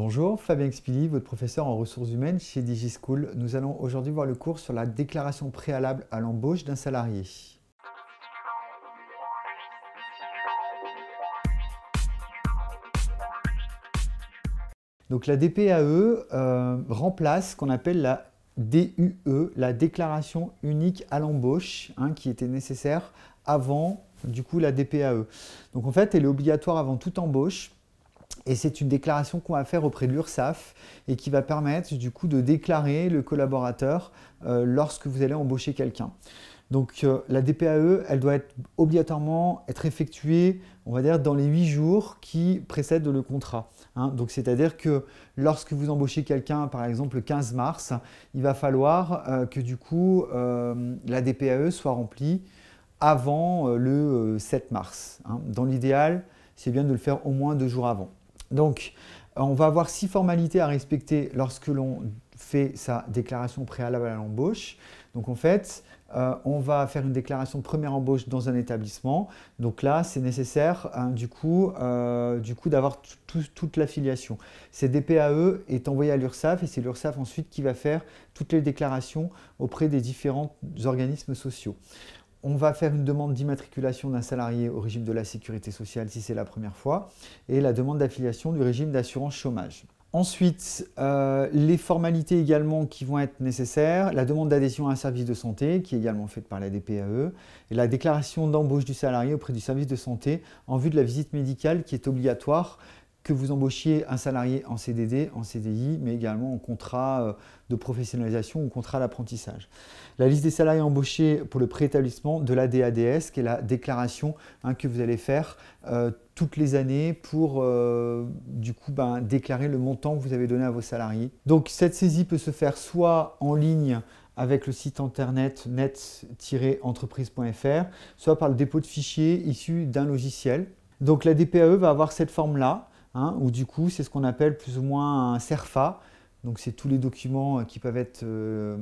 Bonjour, Fabien Expili, votre professeur en ressources humaines chez DigiSchool. Nous allons aujourd'hui voir le cours sur la déclaration préalable à l'embauche d'un salarié. Donc la DPAE euh, remplace ce qu'on appelle la DUE, la déclaration unique à l'embauche, hein, qui était nécessaire avant du coup la DPAE. Donc en fait, elle est obligatoire avant toute embauche et c'est une déclaration qu'on va faire auprès de l'URSSAF et qui va permettre du coup de déclarer le collaborateur euh, lorsque vous allez embaucher quelqu'un. Donc euh, la DPAE, elle doit être obligatoirement être effectuée, on va dire, dans les 8 jours qui précèdent le contrat. Hein. Donc c'est-à-dire que lorsque vous embauchez quelqu'un, par exemple le 15 mars, il va falloir euh, que du coup la DPAE soit remplie avant le 7 mars. Hein. Dans l'idéal, c'est bien de le faire au moins deux jours avant. Donc, on va avoir six formalités à respecter lorsque l'on fait sa déclaration préalable à l'embauche. Donc en fait, euh, on va faire une déclaration de première embauche dans un établissement. Donc là, c'est nécessaire hein, euh, du coup d'avoir toute l'affiliation. C'est DPAE est envoyé à l'URSSAF et c'est l'URSSAF ensuite qui va faire toutes les déclarations auprès des différents organismes sociaux on va faire une demande d'immatriculation d'un salarié au régime de la sécurité sociale si c'est la première fois, et la demande d'affiliation du régime d'assurance chômage. Ensuite, euh, les formalités également qui vont être nécessaires, la demande d'adhésion à un service de santé qui est également faite par la DPAE, et la déclaration d'embauche du salarié auprès du service de santé en vue de la visite médicale qui est obligatoire que vous embauchiez un salarié en CDD, en CDI, mais également en contrat euh, de professionnalisation ou contrat d'apprentissage. La liste des salariés embauchés pour le préétablissement de la DADS, qui est la déclaration hein, que vous allez faire euh, toutes les années pour euh, du coup ben, déclarer le montant que vous avez donné à vos salariés. Donc cette saisie peut se faire soit en ligne avec le site internet net-entreprise.fr, soit par le dépôt de fichiers issus d'un logiciel. Donc la DPAE va avoir cette forme-là. Hein, ou du coup c'est ce qu'on appelle plus ou moins un SERFA, donc c'est tous les documents euh, qui peuvent être euh,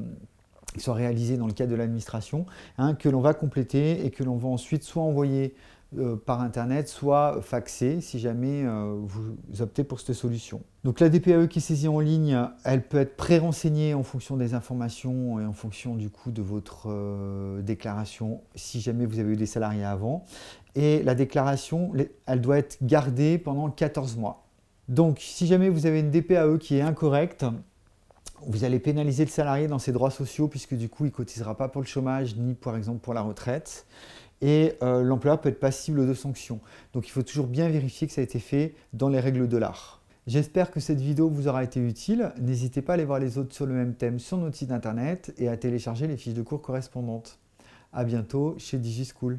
sont réalisés dans le cadre de l'administration, hein, que l'on va compléter et que l'on va ensuite soit envoyer euh, par Internet, soit faxé si jamais euh, vous optez pour cette solution. Donc la DPAE qui est saisie en ligne, elle peut être pré-renseignée en fonction des informations et en fonction du coût de votre euh, déclaration si jamais vous avez eu des salariés avant. Et la déclaration, elle doit être gardée pendant 14 mois. Donc si jamais vous avez une DPAE qui est incorrecte, vous allez pénaliser le salarié dans ses droits sociaux puisque du coup il ne cotisera pas pour le chômage ni par exemple pour la retraite et euh, l'employeur peut être passible de sanctions. Donc il faut toujours bien vérifier que ça a été fait dans les règles de l'art. J'espère que cette vidéo vous aura été utile. N'hésitez pas à aller voir les autres sur le même thème sur notre site internet et à télécharger les fiches de cours correspondantes. A bientôt chez DigiSchool.